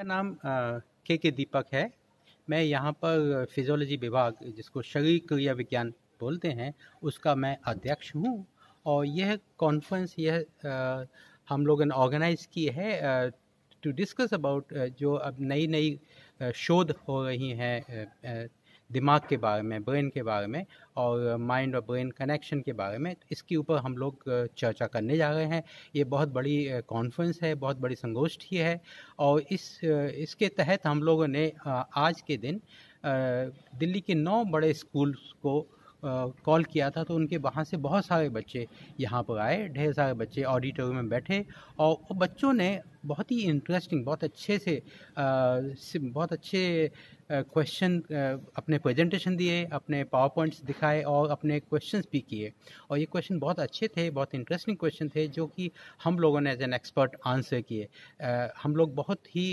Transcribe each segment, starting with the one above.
मेरा नाम के के दीपक है मैं यहाँ पर फिजोलॉजी विभाग जिसको शरीर क्रिया विज्ञान बोलते हैं उसका मैं अध्यक्ष हूँ और यह कॉन्फ्रेंस यह आ, हम लोगों ने ऑर्गेनाइज की है टू डिस्कस अबाउट जो अब नई नई शोध हो रही हैं दिमाग के बारे में ब्रेन के बारे में और माइंड और ब्रेन कनेक्शन के बारे में तो इसके ऊपर हम लोग चर्चा करने जा रहे हैं ये बहुत बड़ी कॉन्फ्रेंस है बहुत बड़ी संगोष्ठी है और इस इसके तहत हम लोगों ने आज के दिन दिल्ली के नौ बड़े स्कूल्स को कॉल किया था तो उनके वहाँ से बहुत सारे बच्चे यहाँ पर आए ढेर सारे बच्चे ऑडिटोरियम में बैठे और बच्चों ने बहुत ही इंटरेस्टिंग बहुत अच्छे से बहुत अच्छे क्वेश्चन अपने प्रेजेंटेशन दिए अपने पावर पॉइंट्स दिखाए और अपने क्वेश्चंस भी किए और ये क्वेश्चन बहुत अच्छे थे बहुत इंटरेस्टिंग क्वेश्चन थे जो कि हम लोगों ने एज एन एक्सपर्ट आंसर किए हम लोग बहुत ही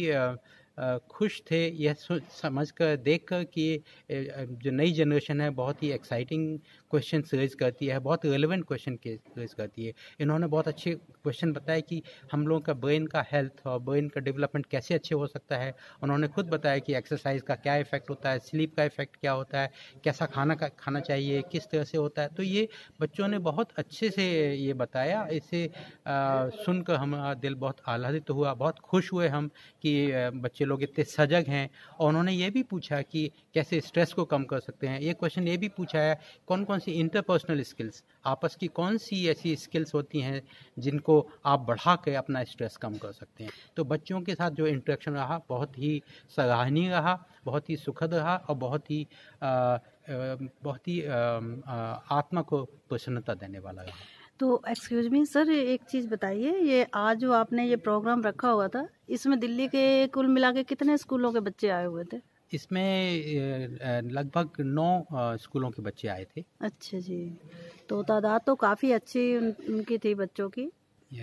खुश थे यह समझ कर देख कर कि जो नई जनरेशन है बहुत ही एक्साइटिंग क्वेश्चन रेज करती है बहुत रेलिवेंट क्वेश्चन रेज करती है इन्होंने बहुत अच्छे क्वेश्चन बताए कि हम लोगों का ब्रेन का हेल्थ और ब्रेन का डेवलपमेंट कैसे अच्छे हो सकता है उन्होंने खुद बताया कि एक्सरसाइज का क्या इफेक्ट होता है स्लीप का इफेक्ट क्या होता है कैसा खाना का खाना चाहिए किस तरह से होता है तो ये बच्चों ने बहुत अच्छे से ये बताया इसे सुनकर हमारा दिल बहुत आह्लादित हुआ बहुत खुश हुए हम कि बच्चे लोग इतने सजग हैं और उन्होंने ये भी पूछा कि कैसे स्ट्रेस को कम कर सकते हैं ये क्वेश्चन ये भी पूछा है कौन कौन सी इंटरपर्सनल स्किल्स आपस की कौन सी ऐसी स्किल्स होती हैं जिनको आप बढ़ा के अपना स्ट्रेस कम कर सकते हैं तो बच्चों के साथ जो इंट्रैक्शन रहा बहुत ही सराहनीय रहा बहुत ही सुखद रहा और बहुत ही आ, बहुत ही आत्मा को प्रसन्नता देने वाला रहा तो एक्सक्यूज़ मी सर एक चीज़ बताइए ये आज जो आपने ये प्रोग्राम रखा हुआ था इसमें दिल्ली के कुल मिला के कितने स्कूलों के बच्चे आए हुए थे इसमें लगभग नौ स्कूलों के बच्चे आए थे अच्छा जी तो तादाद तो काफ़ी अच्छी उन, उनकी थी बच्चों की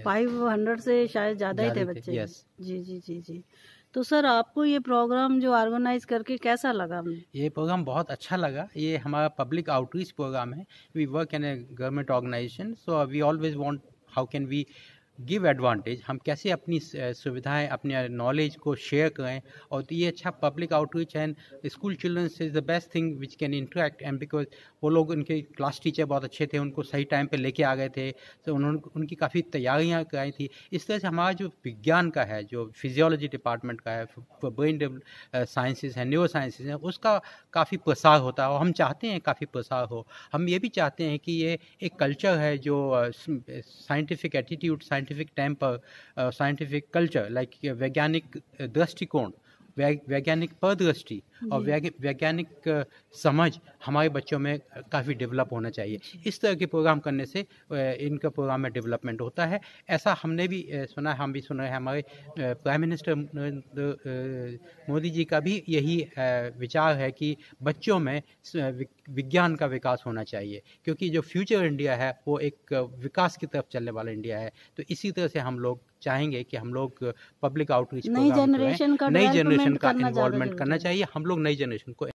फाइव हंड्रेड से शायद ज्यादा ही थे बच्चे यस जी जी जी जी तो सर आपको ये प्रोग्राम जो ऑर्गेनाइज करके कैसा लगा हमें ये प्रोग्राम बहुत अच्छा लगा ये हमारा पब्लिक आउटरीच प्रोग्राम है we work in a government organisation so we always want how can we give advantage हम कैसे अपनी सुविधाएं अपने नॉलेज को शेयर करें और तो ये अच्छा public outreach and school childrens is the best thing which can interact and because वो लोग उनके क्लास टीचर बहुत अच्छे थे उनको सही टाइम पे लेके आ गए थे तो उन्होंने उनकी काफ़ी तैयारियां कराई थी इस तरह से हमारा जो विज्ञान का है जो फिजियोलॉजी डिपार्टमेंट का है ब्रेन साइंसेज है न्यूरो साइंसेज हैं उसका काफ़ी प्रसार होता है और हम चाहते हैं काफ़ी प्रसार हो हम ये भी चाहते हैं कि ये एक कल्चर है जो scientific attitude scientific scientific temper, uh, scientific culture, like uh, Vaiganic uh, Drashtikon, Vaig- Vaiganic Pardrashti, और वैज्ञानिक समझ हमारे बच्चों में काफ़ी डेवलप होना चाहिए इस तरह के प्रोग्राम करने से इनका प्रोग्राम में डेवलपमेंट होता है ऐसा हमने भी सुना हम भी सुन रहे हैं हमारे प्राइम मिनिस्टर मोदी जी का भी यही विचार है कि बच्चों में विज्ञान का विकास होना चाहिए क्योंकि जो फ्यूचर इंडिया है वो एक विकास की तरफ चलने वाला इंडिया है तो इसी तरह से हम लोग चाहेंगे कि हम लोग पब्लिक आउटरीच नई जनरेशन का इन्वॉल्वमेंट करना चाहिए हम लोग लोग नई जनरेशन को